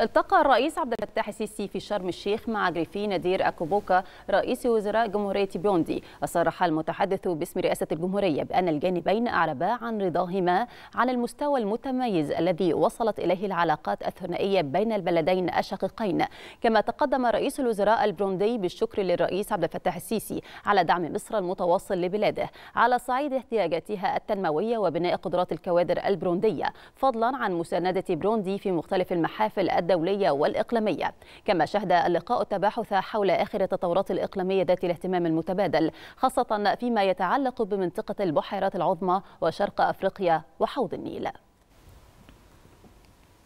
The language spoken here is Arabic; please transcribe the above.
التقى الرئيس عبد الفتاح السيسي في شرم الشيخ مع جريفي نادير أكوبوكا رئيس وزراء جمهورية بيوندي وصرح المتحدث باسم رئاسة الجمهورية بأن الجانبين أعربا عن رضاهما على المستوى المتميز الذي وصلت إليه العلاقات الثنائية بين البلدين الشقيقين كما تقدم رئيس الوزراء البروندي بالشكر للرئيس عبد الفتاح السيسي على دعم مصر المتواصل لبلاده على صعيد احتياجاتها التنموية وبناء قدرات الكوادر البروندية فضلا عن مساندة بروندي في مختلف المحافل الدولية والإقليمية كما شهد اللقاء التباحث حول آخر التطورات الإقليمية ذات الاهتمام المتبادل خاصة فيما يتعلق بمنطقة البحيرات العظمى وشرق أفريقيا وحوض النيل